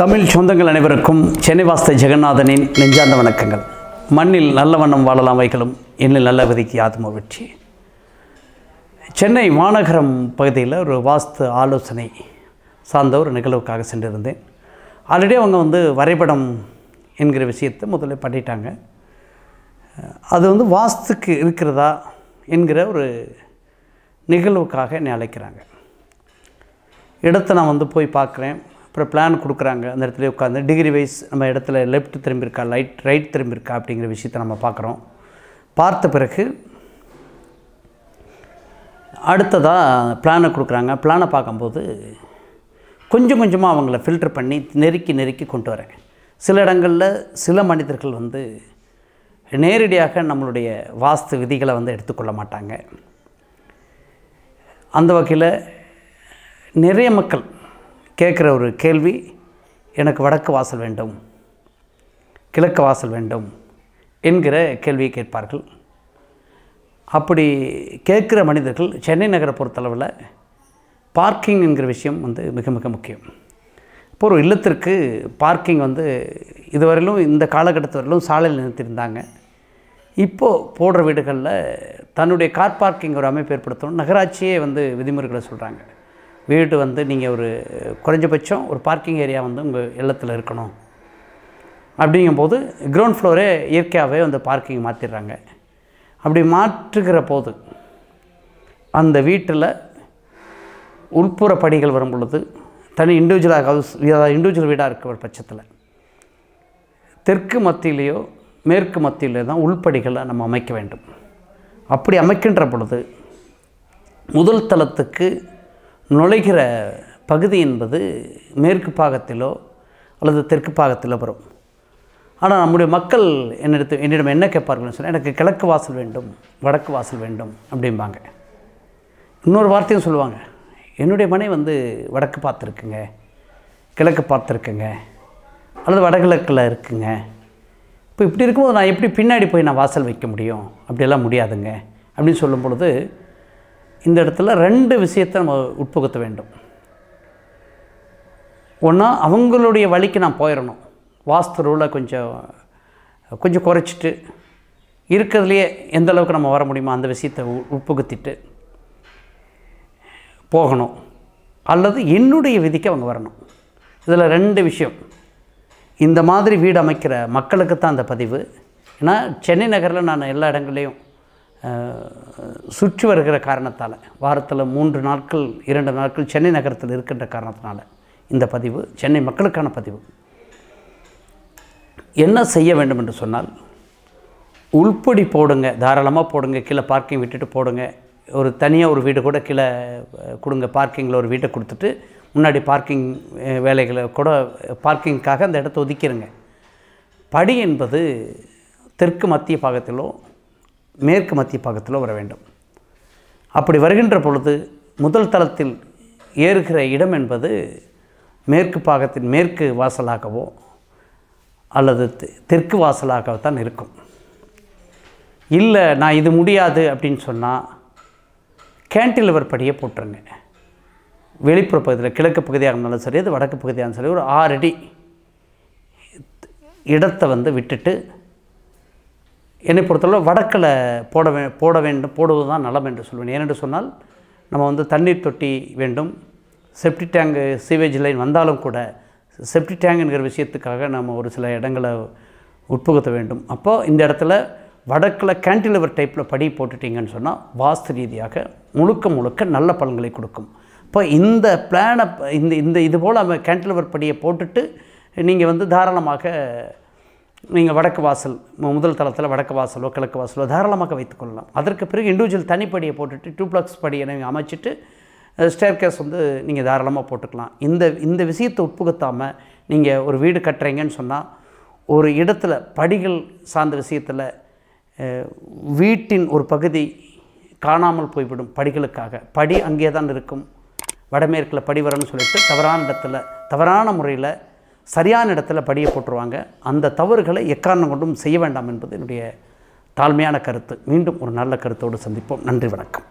தமிழ் சொந்தங்கள் அனைவருக்கும் சென்னை வாஸ்தை ஜெகநாதனின் நெஞ்சார்ந்த வணக்கங்கள் மண்ணில் நல்ல வண்ணம் வாழலாம் வைக்கலும் எண்ணில் நல்ல விதிக்கு ஆத்ம வெற்றி சென்னை மாநகரம் பகுதியில் ஒரு வாஸ்து ஆலோசனை சார்ந்த ஒரு நிகழ்வுக்காக சென்றிருந்தேன் ஆல்ரெடி அவங்க வந்து வரைபடம் என்கிற விஷயத்தை முதல்ல பண்ணிட்டாங்க அது வந்து வாஸ்துக்கு இருக்கிறதா என்கிற ஒரு நிகழ்வுக்காக என்னை அழைக்கிறாங்க இடத்த நான் வந்து போய் பார்க்குறேன் அப்புறம் பிளான் கொடுக்குறாங்க அந்த இடத்துல உட்காந்து டிகிரி வைஸ் நம்ம இடத்துல லெஃப்ட் திரும்பியிருக்கா லைட் ரைட் திரும்பியிருக்கா அப்படிங்கிற விஷயத்த நம்ம பார்க்குறோம் பார்த்த பிறகு அடுத்ததாக பிளானை கொடுக்குறாங்க பிளானை பார்க்கும்போது கொஞ்சம் கொஞ்சமாக அவங்கள ஃபில்டர் பண்ணி நெருக்கி நெருக்கி கொண்டு வரேன் சில இடங்களில் சில மனிதர்கள் வந்து நேரடியாக நம்மளுடைய வாஸ்து விதிகளை வந்து எடுத்துக்கொள்ள மாட்டாங்க அந்த வகையில் நிறைய மக்கள் கேட்குற ஒரு கேள்வி எனக்கு வடக்கு வாசல் வேண்டும் கிழக்கு வாசல் வேண்டும் என்கிற கேள்வியை கேட்பார்கள் அப்படி கேட்குற மனிதர்கள் சென்னை நகரை பொறுத்தளவில் பார்க்கிங் என்கிற விஷயம் வந்து மிக மிக முக்கியம் இப்போ ஒரு இல்லத்திற்கு பார்க்கிங் வந்து இதுவரையிலும் இந்த காலகட்டத்து வரையிலும் சாலையில் நிறுத்தியிருந்தாங்க இப்போது போடுற வீடுகளில் தன்னுடைய கார் பார்க்கிங் ஒரு அமைப்பு ஏற்படுத்தணும் நகராட்சியே வந்து விதிமுறைகளை சொல்கிறாங்க வீடு வந்து நீங்கள் ஒரு குறைஞ்சபட்சம் ஒரு பார்க்கிங் ஏரியா வந்து உங்கள் இல்லத்தில் இருக்கணும் அப்படிங்கும்போது கிரவுண்ட் ஃப்ளோரே இயற்கையாகவே வந்து பார்க்கிங் மாற்றிடுறாங்க அப்படி மாற்றுகிற போது அந்த வீட்டில் உள்புற படிகள் வரும் பொழுது தனி இண்டிவிஜுவலாக ஹவுஸ் இண்டிவிஜுவல் வீடாக இருக்கிற பட்சத்தில் தெற்கு மத்தியிலேயோ மேற்கு மத்தியிலேயோ தான் உள்படிகளை நம்ம அமைக்க வேண்டும் அப்படி அமைக்கின்ற பொழுது முதல் தளத்துக்கு நுழைகிற பகுதி என்பது மேற்கு பாகத்திலோ அல்லது தெற்கு பாகத்திலோ வரும் ஆனால் நம்முடைய மக்கள் என்னிடத்து என்னிடம் என்ன கேட்பார்கள்னு சொன்னால் எனக்கு கிழக்கு வாசல் வேண்டும் வடக்கு வாசல் வேண்டும் அப்படிம்பாங்க இன்னொரு வார்த்தையும் சொல்லுவாங்க என்னுடைய மனை வந்து வடக்கு பார்த்துருக்குங்க கிழக்கு பார்த்துருக்குங்க அல்லது வடகிழக்கில் இருக்குங்க இப்போ இப்படி இருக்கும்போது நான் எப்படி பின்னாடி போய் நான் வாசல் வைக்க முடியும் அப்படியெல்லாம் முடியாதுங்க அப்படின்னு சொல்லும் பொழுது இந்த இடத்துல ரெண்டு விஷயத்தை நம்ம உட்புகுத்த வேண்டும் ஒன்றா அவங்களுடைய வழிக்கு நான் போயிடணும் வாஸ்து ரூலை கொஞ்சம் கொஞ்சம் குறைச்சிட்டு இருக்கிறதுலையே எந்த அளவுக்கு நம்ம வர முடியுமோ அந்த விஷயத்தை உட்புகுத்திட்டு போகணும் அல்லது என்னுடைய விதிக்கு அவங்க வரணும் இதில் ரெண்டு விஷயம் இந்த மாதிரி வீடு அமைக்கிற மக்களுக்கு தான் அந்த பதிவு ஏன்னா சென்னை நகரில் நான் எல்லா இடங்கள்லேயும் சுற்றி வருகிற காரணத்தால் வாரத்தில் மூன்று நாட்கள் இரண்டு நாட்கள் சென்னை நகரத்தில் இருக்கின்ற காரணத்தினால இந்த பதிவு சென்னை மக்களுக்கான பதிவு என்ன செய்ய வேண்டும் என்று சொன்னால் உள்படி போடுங்க தாராளமாக போடுங்க கீழே பார்க்கிங் விட்டுட்டு போடுங்க ஒரு தனியாக ஒரு வீடு கூட கீழே கொடுங்க பார்க்கிங்கில் ஒரு வீட்டை கொடுத்துட்டு முன்னாடி பார்க்கிங் வேலைகளை கூட பார்க்கிங்க்காக அந்த இடத்த ஒதுக்கிடுங்க படி என்பது தெற்கு மத்திய பாகத்திலோ மேற்கு மத்திய பாகத்தில் வர வேண்டும் அப்படி வருகின்ற பொழுது முதல் தளத்தில் ஏறுகிற இடம் என்பது மேற்கு பாகத்தின் மேற்கு வாசலாகவோ அல்லது தெற்கு வாசலாகத்தான் இருக்கும் இல்லை நான் இது முடியாது அப்படின்னு சொன்னால் கேன்டிலவர் படியை போட்டுருங்க வெளிப்புற பகுதியில் கிழக்கு பகுதியாக இருந்தாலும் சரி அது வடக்கு பகுதியாக இருந்தாலும் சரி ஒரு ஆறு அடி இடத்தை வந்து விட்டுட்டு என்னை பொறுத்தளவு வடக்கில் போட வே போட வேண்டும் போடுவது தான் நலம் என்று சொல்வேன் ஏனென்று சொன்னால் நம்ம வந்து தண்ணீர் தொட்டி வேண்டும் செப்டி டேங்கு சீவேஜ் லைன் வந்தாலும் கூட செப்டி டேங்குங்கிற விஷயத்துக்காக நம்ம ஒரு சில இடங்களை உட்புகுத்த வேண்டும் அப்போது இந்த இடத்துல வடக்கில் கேன்டிலிவர் டைப்பில் படி போட்டுட்டிங்கன்னு சொன்னால் வாஸ்து ரீதியாக முழுக்க முழுக்க நல்ல பலன்களை கொடுக்கும் இப்போ இந்த பிளானை இந்த இந்த இது போல் நம்ம கேன்டிலிவர் படியை போட்டுட்டு நீங்கள் வந்து தாராளமாக நீங்கள் வடக்கு வாசல் முதல் தளத்தில் வடக்கு வாசலோ கிழக்கு வாசலோ தாராளமாக வைத்துக்கொள்ளலாம் அதற்கு பிறகு இண்டிவிஜுவல் தனிப்படியை போட்டுட்டு டூ பிளாக்ஸ் படியை நீங்கள் அமைச்சிட்டு ஸ்டேர் கேஸ் வந்து நீங்கள் தாராளமாக போட்டுக்கலாம் இந்த இந்த விஷயத்தை உட்புகுத்தாமல் நீங்கள் ஒரு வீடு கட்டுறீங்கன்னு சொன்னால் ஒரு இடத்துல படிகள் சார்ந்த விஷயத்தில் வீட்டின் ஒரு பகுதி காணாமல் போய்விடும் படிகளுக்காக படி அங்கே தான் இருக்கும் வடமேற்கில் படி வரணும்னு சொல்லிட்டு தவறான இடத்துல தவறான முறையில் சரியான இடத்துல படிய போட்டுருவாங்க அந்த தவறுகளை எக்காரணம் கொண்டும் செய்ய வேண்டாம் என்பது என்னுடைய தாழ்மையான கருத்து மீண்டும் ஒரு நல்ல கருத்தோடு சந்திப்போம் நன்றி வணக்கம்